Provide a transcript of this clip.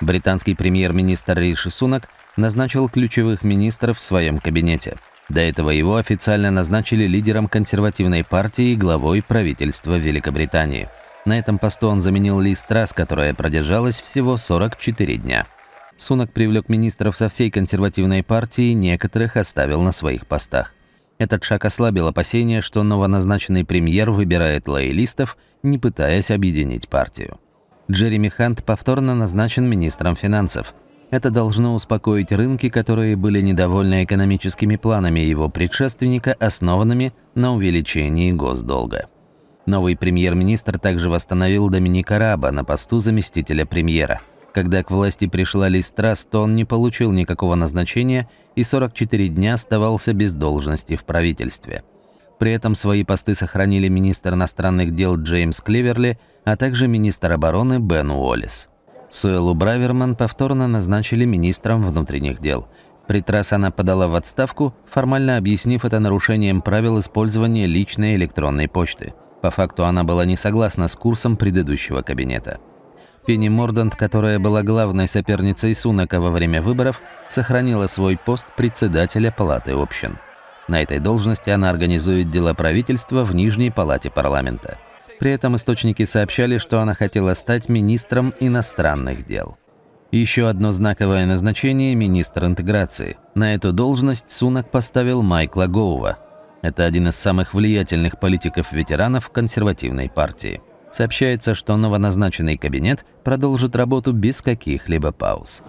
Британский премьер-министр Риши Сунак назначил ключевых министров в своем кабинете. До этого его официально назначили лидером консервативной партии и главой правительства Великобритании. На этом посту он заменил Ли Страс, которая продержалась всего 44 дня. Сунок привлек министров со всей консервативной партии, некоторых оставил на своих постах. Этот шаг ослабил опасения, что новоназначенный премьер выбирает лоялистов, не пытаясь объединить партию. Джереми Хант повторно назначен министром финансов. Это должно успокоить рынки, которые были недовольны экономическими планами его предшественника, основанными на увеличении госдолга. Новый премьер-министр также восстановил Доминика Раба на посту заместителя премьера. Когда к власти пришла Ли Страс, то он не получил никакого назначения и 44 дня оставался без должности в правительстве. При этом свои посты сохранили министр иностранных дел Джеймс Клеверли а также министр обороны Бен Уоллес. Суэлу Браверман повторно назначили министром внутренних дел. Притрас она подала в отставку, формально объяснив это нарушением правил использования личной электронной почты. По факту она была не согласна с курсом предыдущего кабинета. Пенни Мордант, которая была главной соперницей Сунака во время выборов, сохранила свой пост председателя Палаты общин. На этой должности она организует дела правительства в Нижней палате парламента. При этом источники сообщали, что она хотела стать министром иностранных дел. Еще одно знаковое назначение – министр интеграции. На эту должность Сунак поставил Майкла Гоува. Это один из самых влиятельных политиков-ветеранов консервативной партии. Сообщается, что новоназначенный кабинет продолжит работу без каких-либо пауз.